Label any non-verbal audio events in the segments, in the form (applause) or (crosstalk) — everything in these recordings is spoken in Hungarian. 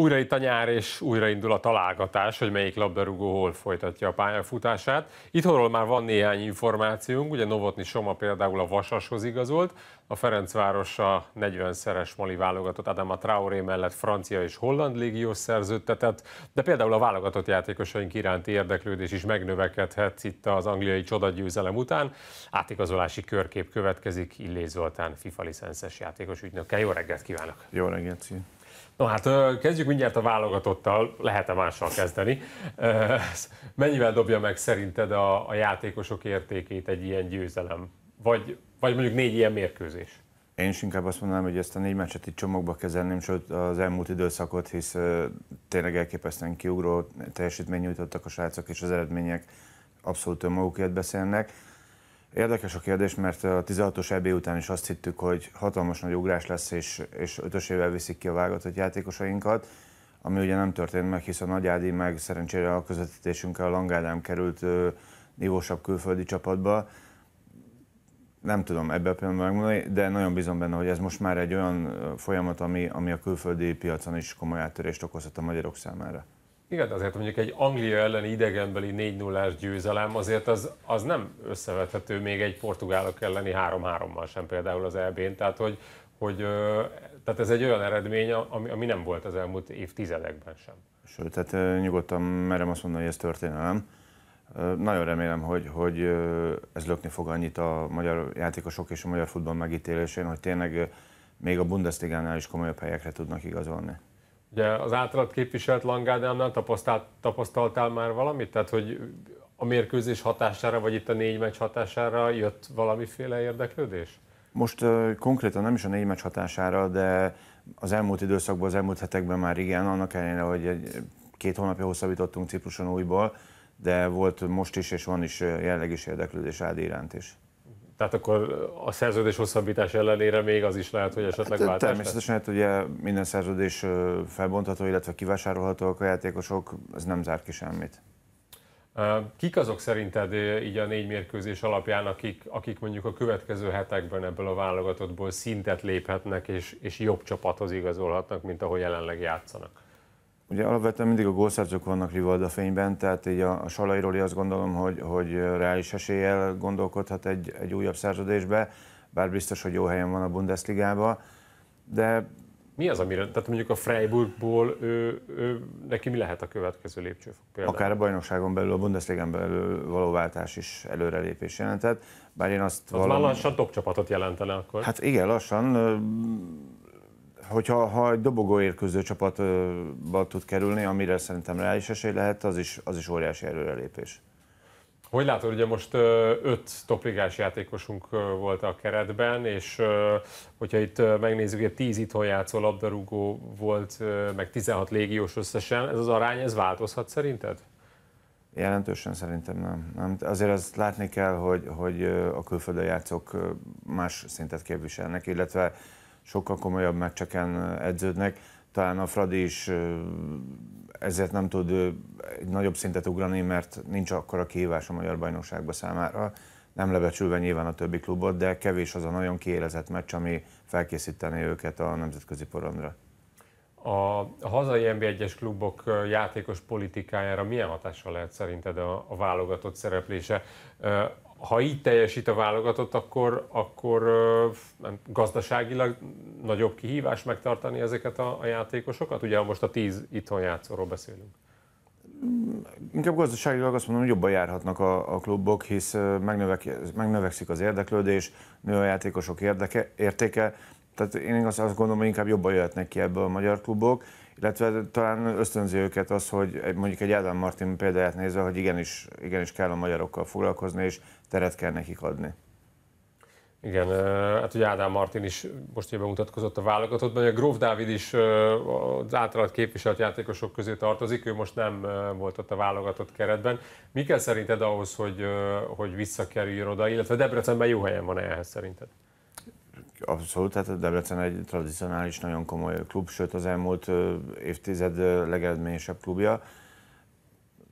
Újra itt a nyár, és újraindul a találgatás, hogy melyik labdarúgó hol folytatja a pályafutását. Itthonról már van néhány információnk, ugye Novotni Soma például a Vasashoz igazolt, a Ferencváros a 40-szeres mali válogatott Adama Traoré mellett francia és holland légiós szerződtetett, de például a válogatott játékosaink iránti érdeklődés is megnövekedhet itt az angliai csodagyőzelem után. Átigazolási körkép következik, Illé Zoltán, FIFA licenszes játékos ügynökkel. Jó reggelt kívánok! Jó reggelt! Szín. No hát kezdjük mindjárt a válogatottal, lehet-e mással kezdeni. Mennyivel dobja meg szerinted a, a játékosok értékét egy ilyen győzelem? Vagy, vagy mondjuk négy ilyen mérkőzés? Én is inkább azt mondanám, hogy ezt a négy meccset itt csomagba kezelném, sőt az elmúlt időszakot, hisz tényleg elképesztően kiugró teljesítmény nyújtottak a srácok, és az eredmények abszolút önmagukért beszélnek. Érdekes a kérdés, mert a 16-os EB után is azt hittük, hogy hatalmas nagy ugrás lesz, és, és ötösével viszik ki a vágatott játékosainkat, ami ugye nem történt meg, hiszen Nagy Ádi meg szerencsére a közvetítésünkkel a Langádám került ö, nívósabb külföldi csapatba. Nem tudom ebben a pillanatban megmondani, de nagyon bízom benne, hogy ez most már egy olyan folyamat, ami, ami a külföldi piacon is komoly áttörést okozhat a magyarok számára. Igen, azért mondjuk egy Anglia elleni idegenbeli 4-0-ás győzelem azért az, az nem összevethető még egy portugálok elleni 3-3-mal sem például az EB-n, tehát hogy, hogy tehát ez egy olyan eredmény, ami, ami nem volt az elmúlt évtizedekben sem. Sőt, tehát nyugodtan merem azt mondani, hogy ez történelem. Nagyon remélem, hogy, hogy ez lökni fog annyit a magyar játékosok és a magyar futball megítélésén, hogy tényleg még a Bundesliga-nál is komolyabb helyekre tudnak igazolni. Ugye az általad képviselt Langádánál tapasztalt, tapasztaltál már valamit? Tehát, hogy a mérkőzés hatására, vagy itt a négy meccs hatására jött valamiféle érdeklődés? Most uh, konkrétan nem is a négy meccs hatására, de az elmúlt időszakban, az elmúlt hetekben már igen, annak ellenére, hogy egy, két hónapja hosszabbítottunk Cipruson újból, de volt most is, és van is jelleg is érdeklődés Ádi iránt is. Tehát akkor a szerződés hosszabbítás ellenére még az is lehet, hogy esetleg változik. váltás Természetesen, hát ugye minden szerződés felbontható, illetve kivásárolható a játékosok, ez nem zár ki semmit. Kik azok szerinted így a négy mérkőzés alapján, akik, akik mondjuk a következő hetekben ebből a válogatottból szintet léphetnek, és, és jobb csapathoz igazolhatnak, mint ahol jelenleg játszanak? Ugye alapvetően mindig a gólszerzők vannak Rivalda fényben, tehát így a, a Salairól azt gondolom, hogy, hogy reális eséllyel gondolkodhat egy, egy újabb szerződésbe, bár biztos, hogy jó helyen van a Bundesligába, de... Mi az, amire, tehát mondjuk a Freiburgból ő, ő, neki mi lehet a következő lépcsőfok például? Akár a bajnokságon belül, a Bundesligán belül való váltás is előrelépés jelentett, bár én azt... Az valami... már lassan top csapatot jelentene akkor. Hát igen, lassan hogyha ha egy dobogó érkező csapatba tud kerülni, amire szerintem reális esély lehet, az is, az is óriási előrelépés. Hogy látod, ugye most öt topligás játékosunk volt a keretben, és hogyha itt megnézzük, hogy 10 itthon játszó labdarúgó volt, meg 16 légiós összesen, ez az arány, ez változhat szerinted? Jelentősen szerintem nem. nem. Azért azt látni kell, hogy, hogy a külföldön játszók más szintet képviselnek, illetve sokkal komolyabb meccseken edződnek. Talán a Fradi is ezért nem tud egy nagyobb szintet ugrani, mert nincs akkora kihívás a magyar bajnokságban számára, nem lebecsülve nyilván a többi klubot, de kevés az a nagyon kiélezett meccs, ami felkészíteni őket a nemzetközi porondra. A, hazai nb 1 klubok játékos politikájára milyen hatással lehet szerinted a, a válogatott szereplése? ha így teljesít a válogatott, akkor, akkor nem, gazdaságilag nagyobb kihívás megtartani ezeket a, a játékosokat? Ugye most a tíz itthon játszóról beszélünk. Mm, inkább gazdaságilag azt mondom, hogy jobban járhatnak a, a klubok, hisz megnövek, megnövekszik az érdeklődés, nő a játékosok érdeke, értéke, tehát én azt, azt gondolom, hogy inkább jobban jöhetnek ki ebből a magyar klubok, illetve talán ösztönzi őket az, hogy mondjuk egy Ádám Martin példáját nézve, hogy igenis, igenis kell a magyarokkal foglalkozni, és teret kell nekik adni. Igen, hát ugye Ádám Martin is most ugye bemutatkozott a válogatottban, a Gróf Dávid is az általad képviselt játékosok közé tartozik, ő most nem volt ott a válogatott keretben. Mi kell szerinted ahhoz, hogy, hogy visszakerüljön oda, illetve Debrecenben jó helyen van ehhez szerinted? Abszolút, tehát Debrecen egy tradicionális, nagyon komoly klub, sőt az elmúlt évtized legeredményesebb klubja.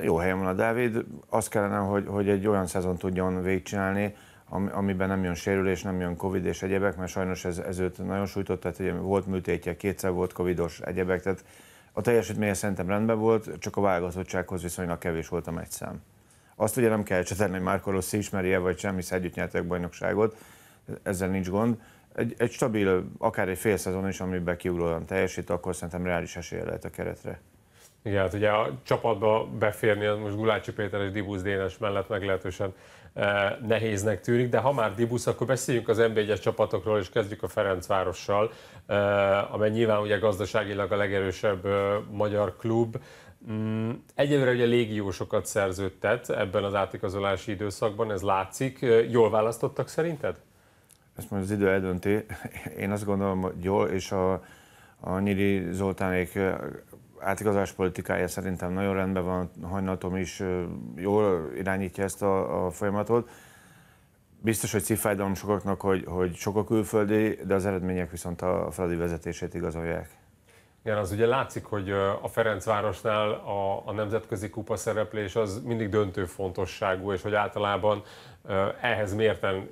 Jó helyen van a Dávid, azt kellene, hogy, hogy egy olyan szezon tudjon végigcsinálni, amiben nem jön sérülés, nem jön Covid és egyebek, mert sajnos ez, ez őt nagyon sújtott, tehát ugye volt műtétje, kétszer volt Covidos egyebek, tehát a teljesítménye szerintem rendben volt, csak a válogatottsághoz viszonylag kevés volt a meccszám. Azt ugye nem kell csatorni, hogy Márko Rossi ismeri-e vagy sem, hisz együtt nyertek bajnokságot, ezzel nincs gond, egy, egy stabil, akár egy fél szezon is, amiben kiugróan teljesít, akkor szerintem reális esélye lehet a keretre. Igen, hát ugye a csapatba beférni, az most Gulácsi Péter és Dibusz Dénes mellett meglehetősen eh, nehéznek tűnik, de ha már Dibusz, akkor beszéljünk az nb 1 csapatokról, és kezdjük a Ferencvárossal, eh, amely nyilván ugye gazdaságilag a legerősebb eh, magyar klub. Mm, egyelőre ugye légiósokat szerződtet ebben az átigazolási időszakban, ez látszik. Eh, jól választottak szerinted? ezt majd az idő eldönti. Én azt gondolom, hogy jól, és a, a Nyíri Zoltánék átigazás politikája szerintem nagyon rendben van, Hajnatom is jól irányítja ezt a, a folyamatot. Biztos, hogy szívfájdalom sokaknak, hogy, hogy sok a külföldi, de az eredmények viszont a feladi vezetését igazolják. Igen, az ugye látszik, hogy a Ferencvárosnál a, a nemzetközi kupa szereplés az mindig döntő fontosságú, és hogy általában ehhez mérten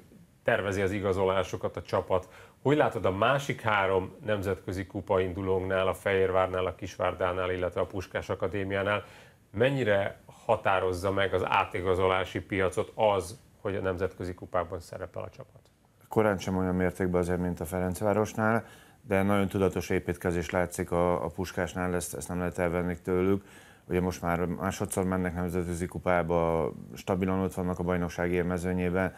tervezi az igazolásokat a csapat. Hogy látod a másik három nemzetközi kupa indulónknál, a Fehérvárnál, a Kisvárdánál, illetve a Puskás Akadémiánál, mennyire határozza meg az átigazolási piacot az, hogy a nemzetközi kupában szerepel a csapat? Korán sem olyan mértékben azért, mint a Ferencvárosnál, de nagyon tudatos építkezés látszik a, a Puskásnál, ezt, ezt nem lehet elvenni tőlük. Ugye most már másodszor mennek nemzetközi kupába, stabilan ott vannak a bajnokság élmezőnyében,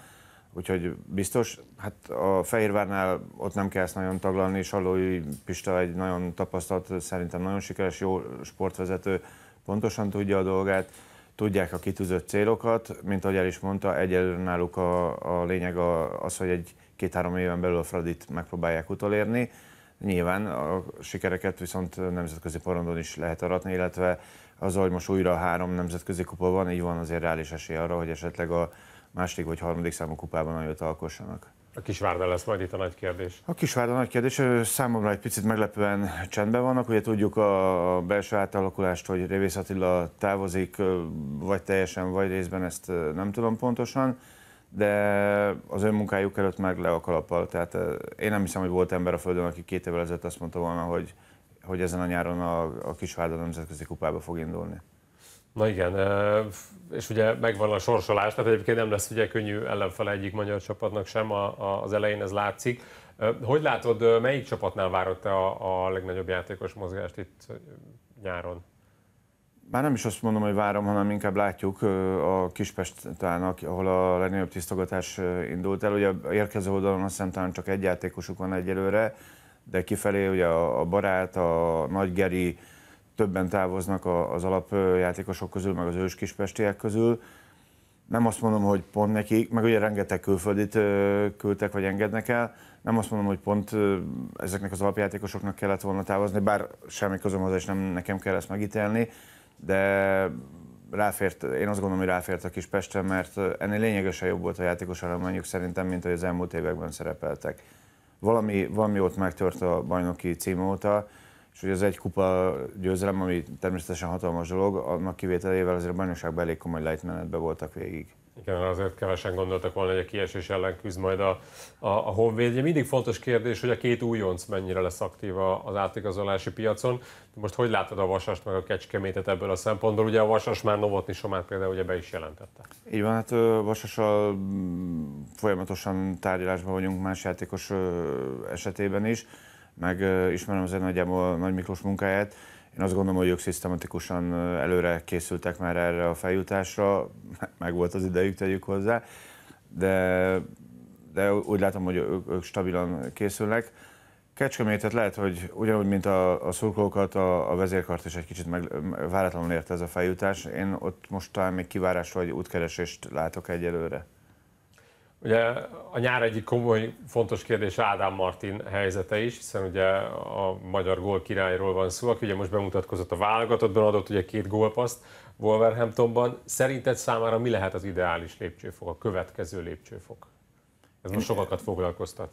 Úgyhogy biztos, hát a Fehérvárnál ott nem kell ezt nagyon taglalni, és Hallói Pista egy nagyon tapasztalt, szerintem nagyon sikeres, jó sportvezető, pontosan tudja a dolgát, tudják a kitűzött célokat, mint ahogy el is mondta, egyelőre náluk a, a lényeg a, az, hogy egy két-három éven belül a Fradit megpróbálják utolérni. Nyilván a sikereket viszont nemzetközi porondon is lehet aratni, illetve az, hogy most újra három nemzetközi kupa van, így van azért reális esély arra, hogy esetleg a második vagy harmadik számú kupában nagyot alkossanak. A Kisvárda lesz majd itt a nagy kérdés. A Kisvárda nagy kérdés, számomra egy picit meglepően csendben vannak, ugye tudjuk a belső átalakulást, hogy Révész Attila távozik, vagy teljesen, vagy részben, ezt nem tudom pontosan, de az önmunkájuk előtt meg le a kalappal, tehát én nem hiszem, hogy volt ember a Földön, aki két évvel ezelőtt azt mondta volna, hogy, hogy ezen a nyáron a, a Kisvárda nemzetközi kupába fog indulni. Na igen, és ugye megvan a sorsolás, tehát egyébként nem lesz ugye könnyű ellenfele egyik magyar csapatnak sem, az elején ez látszik. Hogy látod, melyik csapatnál várod te a, legnagyobb játékos mozgást itt nyáron? Már nem is azt mondom, hogy várom, hanem inkább látjuk a Kispestának, ahol a legnagyobb tisztogatás indult el. Ugye érkező oldalon azt hiszem talán csak egy játékosuk van egyelőre, de kifelé ugye a barát, a nagygeri, többen távoznak az alapjátékosok közül, meg az ős kispestiek közül. Nem azt mondom, hogy pont nekik, meg ugye rengeteg külföldit küldtek, vagy engednek el, nem azt mondom, hogy pont ezeknek az alapjátékosoknak kellett volna távozni, bár semmi közöm hozzá, és nem nekem kell ezt megítélni, de ráfért, én azt gondolom, hogy ráfért a kis Pesten, mert ennél lényegesen jobb volt a játékos mondjuk szerintem, mint hogy az elmúlt években szerepeltek. Valami, valami ott megtört a bajnoki cím óta, és hogy ez egy kupa győzelem, ami természetesen hatalmas dolog, annak kivételével azért a bajnokság elég komoly lejtmenetben voltak végig. Igen, azért kevesen gondoltak volna, hogy a kiesés ellen küzd majd a, a, a Honvéd. Ugye mindig fontos kérdés, hogy a két újonc mennyire lesz aktív az átigazolási piacon. Most hogy látod a Vasast meg a Kecskemétet ebből a szempontból? Ugye a Vasas már Novotni Somát például ugye be is jelentette. Így van, hát Vasassal mm, folyamatosan tárgyalásban vagyunk más játékos esetében is meg ismerem azért nagyjából Nagy Miklós munkáját. Én azt gondolom, hogy ők szisztematikusan előre készültek már erre a feljutásra, (laughs) meg volt az idejük, tegyük hozzá, de, de úgy látom, hogy ők, ők stabilan készülnek. Kecskemétet lehet, hogy ugyanúgy, mint a, a szurkolókat, a, a vezérkart is egy kicsit meg, váratlanul érte ez a feljutás. Én ott most talán még kivárásra vagy útkeresést látok egyelőre. Ugye a nyár egyik komoly, fontos kérdés Ádám Martin helyzete is, hiszen ugye a magyar gól királyról van szó, aki ugye most bemutatkozott a válogatottban, adott ugye két gólpaszt Wolverhamptonban. Szerinted számára mi lehet az ideális lépcsőfok, a következő lépcsőfok? Ez most sokakat foglalkoztat.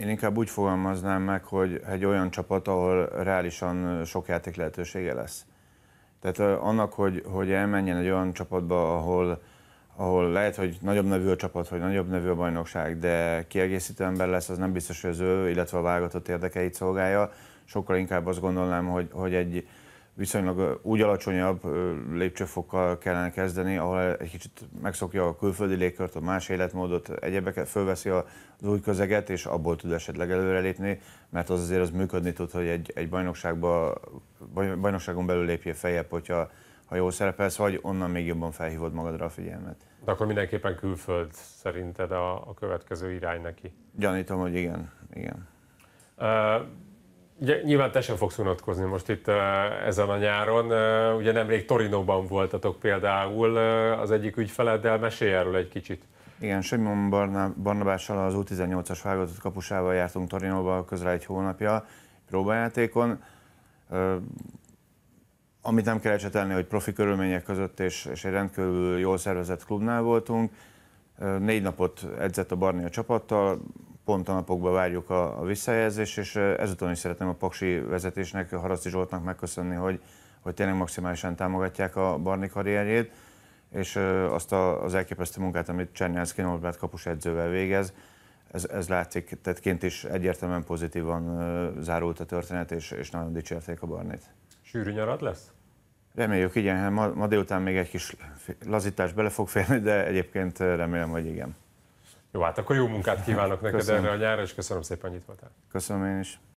Én inkább úgy fogalmaznám meg, hogy egy olyan csapat, ahol reálisan sok játék lehetősége lesz. Tehát annak, hogy, hogy elmenjen egy olyan csapatba, ahol ahol lehet, hogy nagyobb nevű a csapat, vagy nagyobb nevű a bajnokság, de kiegészítő ember lesz, az nem biztos, hogy az ő, illetve a válogatott érdekeit szolgálja. Sokkal inkább azt gondolnám, hogy, hogy egy viszonylag úgy alacsonyabb lépcsőfokkal kellene kezdeni, ahol egy kicsit megszokja a külföldi légkört, a más életmódot, egyebeket, fölveszi az új közeget, és abból tud esetleg előrelépni, mert az azért az működni tud, hogy egy, egy bajnokságba, bajnokságon belül lépje feljebb, hogyha ha jól szerepelsz, vagy onnan még jobban felhívod magadra a figyelmet. De akkor mindenképpen külföld szerinted a, a következő irány neki? Gyanítom, hogy igen. igen. Uh, Ugye, nyilván te sem fogsz unatkozni most itt ezen a nyáron. Ugye nemrég Torinóban voltatok például az egyik ügyfeleddel, mesélj erről egy kicsit. Igen, Simon Barna, Barnabással az U18-as válogatott kapusával jártunk Torinóba közel egy hónapja próbajátékon amit nem kell ecsetelni, hogy profi körülmények között és, és egy rendkívül jól szervezett klubnál voltunk. Négy napot edzett a Barni a csapattal, pont a napokban várjuk a, a visszajelzést, és ezután is szeretném a Paksi vezetésnek, a Haraszti Zsoltnak megköszönni, hogy, hogy tényleg maximálisan támogatják a Barni karrierjét, és azt a, az elképesztő munkát, amit Csernyánszki Norbert kapus edzővel végez, ez, ez látszik, tehát kint is egyértelműen pozitívan zárult a történet, és, és nagyon dicsérték a Barnit. Sűrű nyarad lesz? Reméljük, igen. Hát ma, ma délután még egy kis lazítás bele fog férni, de egyébként eh, remélem, hogy igen. Jó, hát akkor jó munkát kívánok neked köszönöm. erre a nyárra, és köszönöm szépen, hogy itt voltál. Köszönöm én is.